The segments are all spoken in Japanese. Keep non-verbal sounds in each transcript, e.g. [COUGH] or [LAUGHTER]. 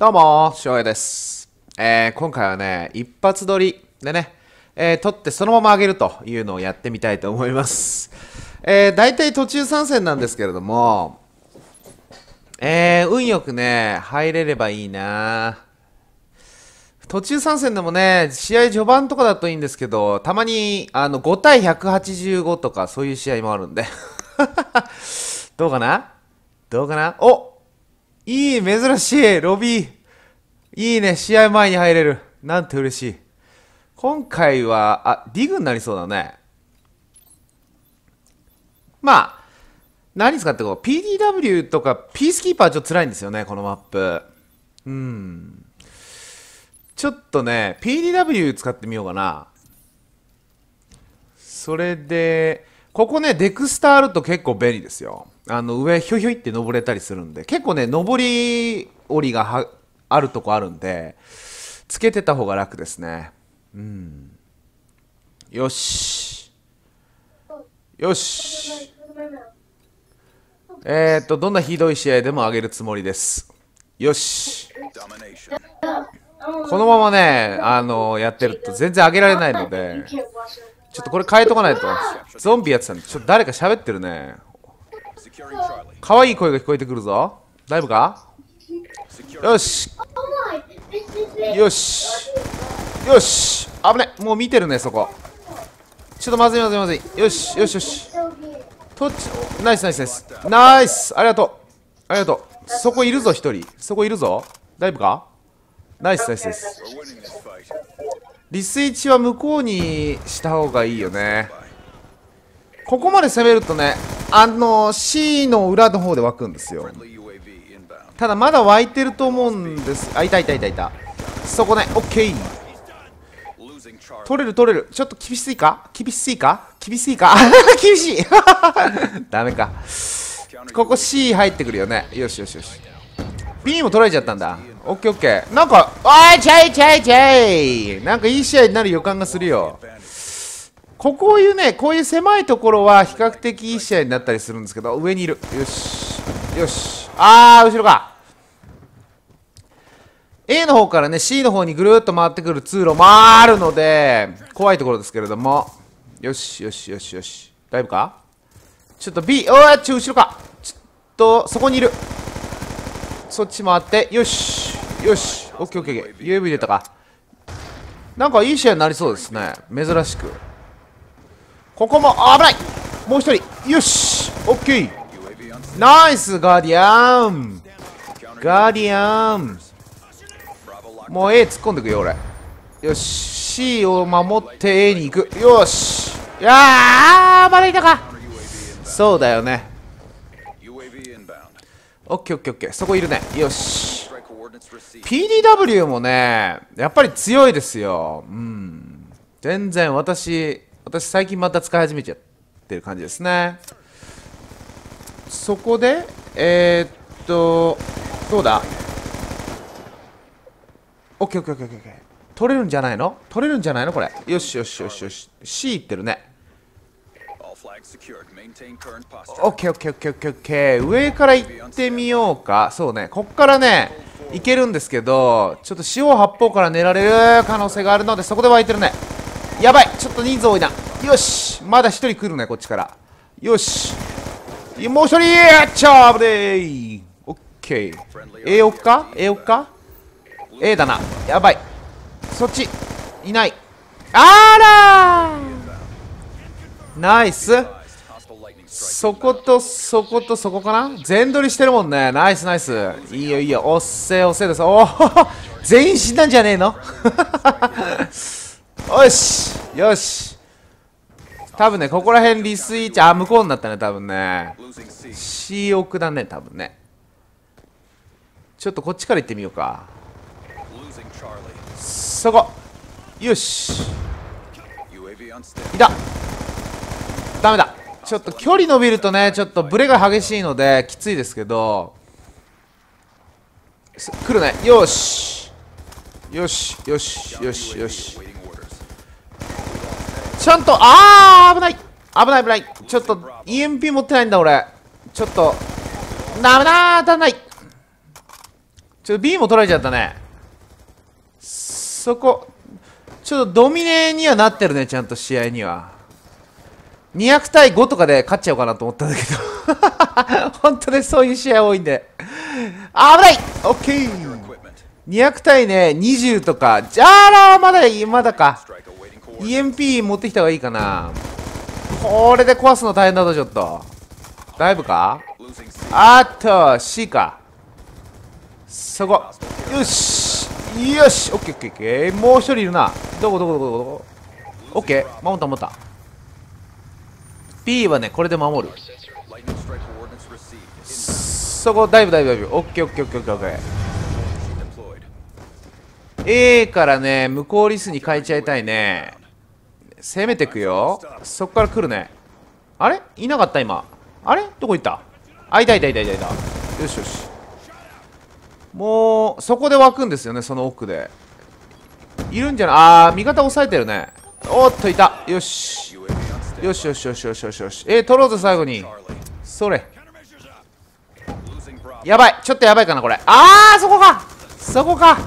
どうも、翔平です。えー、今回はね、一発撮りでね、えー、撮ってそのまま上げるというのをやってみたいと思います。えー、大体途中参戦なんですけれども、えー、運よくね、入れればいいな途中参戦でもね、試合序盤とかだといいんですけど、たまに、あの、5対185とかそういう試合もあるんで。[LAUGHS] どうかなどうかなおいい珍しいロビーいいね、試合前に入れる。なんて嬉しい。今回は、あ、ディグになりそうだね。まあ、何使ってこう、PDW とかピースキーパーちょっと辛いんですよね、このマップ。うん。ちょっとね、PDW 使ってみようかな。それで、ここね、デクスターあると結構便利ですよ。あの、上、ひょひょいって登れたりするんで、結構ね、登り降りがはあるとこあるんで、つけてた方が楽ですね。うん。よし。よし。えー、っと、どんなひどい試合でも上げるつもりです。よし。このままね、あのやってると全然あげられないので、ちょっとこれ変えとかないと。ゾンビやってたんで、ちょっと誰か喋ってるね。可愛い声が聞こえてくるぞ。大丈夫かよしよしよし危ねもう見てるねそこちょっとまずいまずいまずいよしよしよしとっちナイスナイスですナイスありがとうありがとうそこいるぞ一人そこいるぞだいぶかナイスナイスですリスイチは向こうにした方がいいよねここまで攻めるとねあの C の裏の方で湧くんですよただまだ湧いてると思うんですあいたいたいたいたそこねオッケー取れる取れるちょっと厳しいか厳しいか厳しいか [LAUGHS] 厳しい [LAUGHS] ダメかここ C 入ってくるよねよしよしよし B も取られちゃったんだオッケーオッケーなんかおいちゃいちゃいちゃいなんかいい試合になる予感がするよここいうねこういう狭いところは比較的いい試合になったりするんですけど上にいるよしよしあー後ろか A の方からね C の方にぐるっと回ってくる通路もあるので怖いところですけれどもよしよしよしよし大丈夫かちょっと B おーちょっ後ろかちょっとそこにいるそっち回ってよしよしオッケーオッケーオッケー UAV 出たかなんかいい試合になりそうですね珍しくここも危ないもう一人よしオッケーナイスガーディアンガーディアンもう A 突っ込んでくよ俺よし C を守って A に行くよしいやあまだいたかそうだよねオッケーオッケーオッケーそこいるねよし PDW もねやっぱり強いですようん全然私私最近また使い始めちゃってる感じですねそこでえー、っとどうだオッケーオッケーオッケーオッケー取れるんじゃないの取れるんじゃないのこれよしよしよしよし C いってるねオッケーオッケーオッケーオッケーオッケー上から行ってみようかそうねこっからね行けるんですけどちょっと四方八方から狙われる可能性があるのでそこで湧いてるねやばいちょっと人数多いなよしまだ1人来るねこっちからよしもう1人チャーブでイオッケー A おっか A おっか A だなやばいそっちいないあらナイスそことそことそこかな全取りしてるもんねナイスナイスいいよいいよおっせおっせですおお [LAUGHS] 全員死んだんじゃねえの [LAUGHS] よしよし多分ねここら辺リスイーチあ向こうになったね多分ね C 奥だね多分ねちょっとこっちから行ってみようかそこよしいたダメだちょっと距離伸びるとねちょっとブレが激しいのできついですけど来るねよしよしよしよしよしちゃんとあー危ない危ない危ないちょっと EMP 持ってないんだ俺ちょっとダメだ当足んないちょっと B も取られちゃったねそこちょっとドミネにはなってるねちゃんと試合には200対5とかで勝っちゃおうかなと思ったんだけど [LAUGHS] 本当ねそういう試合多いんで危ない OK200 対ね20とかじゃあらまだまだか EMP 持ってきた方がいいかなこれで壊すの大変だぞちょっとだいぶかあっと C かそこよしよしオッケーオッケーオッケーもう一人いるなどこどこどこどこオッケー守った守った P はねこれで守るそこだいぶだいぶだいぶ。オッケーオッケーオッケーオッケー A からね向こうリスに変えちゃいたいね攻めてくよそこから来るねあれいなかった今あれどこ行ったあいたいたいたいたいたよしよしもうそこで湧くんですよねその奥でいるんじゃないああ味方押さえてるねおっといたよしよしよしよしよしよしよしえー、取ろうぜ最後にそれやばいちょっとやばいかなこれあーそこかそこか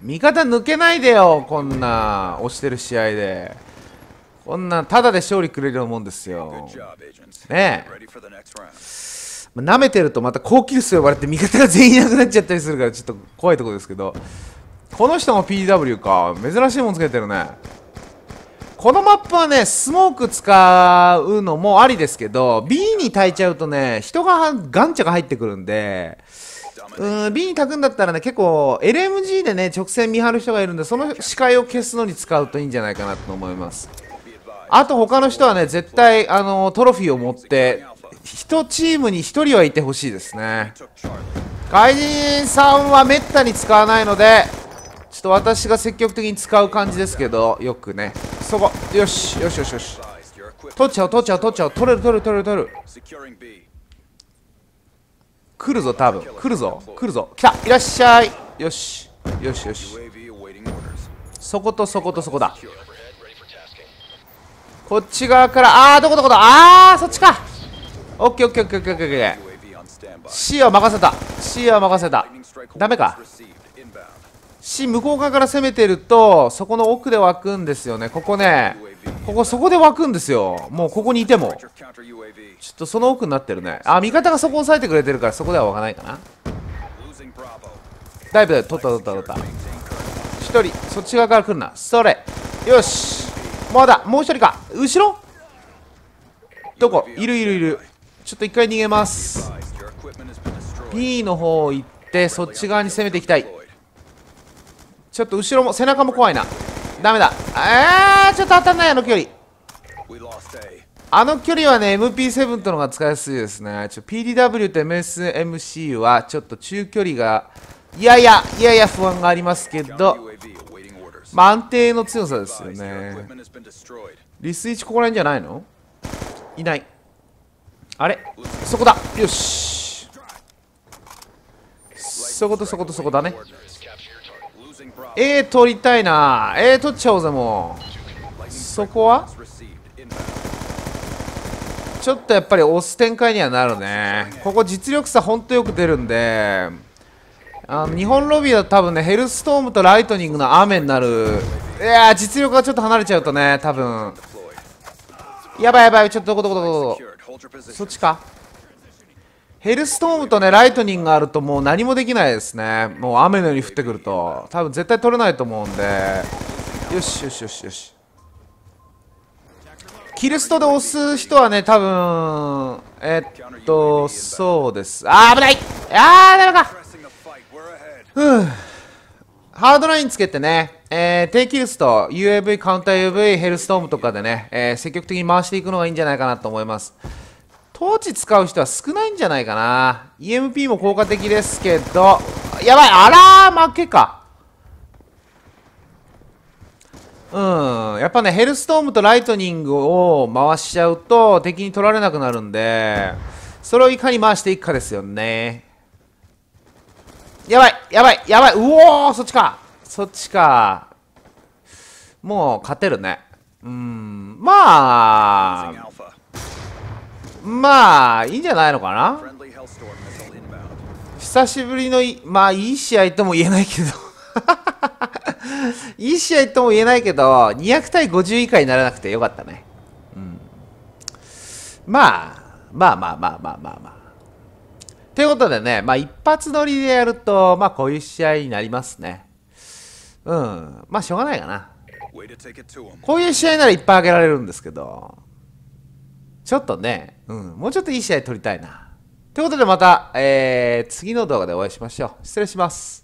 味方抜けないでよこんな押してる試合でこんなただで勝利くれるもんですよねえ舐めてるとまた高級数呼ばれて味方が全員いなくなっちゃったりするからちょっと怖いとこですけどこの人も PW か珍しいもんつけてるねこのマップはねスモーク使うのもありですけど B に耐いちゃうとね人がガンチャが入ってくるんでうん B に炊くんだったらね結構 LMG でね直線見張る人がいるんでその視界を消すのに使うといいんじゃないかなと思いますあと他の人はね絶対あのトロフィーを持って1チームに1人はいてほしいですね外人さんはめったに使わないのでちょっと私が積極的に使う感じですけどよくねそこよしよしよしよし取っちゃおう取っちゃおう取っちゃおう取れる取れる取れる取れる来るぞ多分来るぞ来るぞ来たいらっしゃいよしよしよしそことそことそこだこっち側からああどこどこだああそっちかオッケーオッケーオッケーオッケーオッケー C は任せた C は任せたダメか C 向こう側から攻めてるとそこの奥で湧くんですよねここねここそこで湧くんですよもうここにいてもちょっとその奥になってるねあ味方がそこ押さえてくれてるからそこでは湧かないかなだいぶ取った取った取った1人そっち側から来るなそれよしまだもう1人か後ろどこいるいるいるちょっと一回逃げます P の方行ってそっち側に攻めていきたいちょっと後ろも背中も怖いなダメだあーちょっと当たんないあの距離あの距離はね MP7 とのが使いやすいですねちょ PDW と MSMC はちょっと中距離がいやいやいやいや不安がありますけどまあ安定の強さですよねリス1ここら辺じゃないのいないあれそこだよしそことそことそこだね A 取りたいな A 取っちゃおうぜもうそこはちょっとやっぱり押す展開にはなるねここ実力差ほんとよく出るんであの日本ロビーは多分ねヘルストームとライトニングの雨になるいや実力がちょっと離れちゃうとね多分やばいやばいちょっとどこどこどこどこそっちかヘルストームとねライトニングがあるともう何もできないですねもう雨のように降ってくると多分絶対取れないと思うんでよしよしよしよしキルストで押す人はね多分えっとそうですあー危ないあーダメかふハードラインつけてね、えー、低キルスト UAV、カウンター UV、ヘルストームとかでね、えー、積極的に回していくのがいいんじゃないかなと思います。装置使う人は少ないんじゃないかな。EMP も効果的ですけど、やばい、あらー、負けか。うん、やっぱね、ヘルストームとライトニングを回しちゃうと敵に取られなくなるんで、それをいかに回していくかですよね。やばい、やばい、やばい、うおー、そっちか。そっちか。もう勝てるね。うん、まあ、まあ、いいんじゃないのかな久しぶりのい、まあ、いい試合とも言えないけど [LAUGHS] いい試合とも言えないけど、200対50以下にならなくてよかったね。うん。まあ、まあまあまあまあまあまあ。ということでね、まあ一発撮りでやると、まあこういう試合になりますね。うん。まあしょうがないかな。こういう試合ならいっぱいあげられるんですけど、ちょっとね、うん、もうちょっといい試合取りたいな。ということでまた、えー、次の動画でお会いしましょう。失礼します。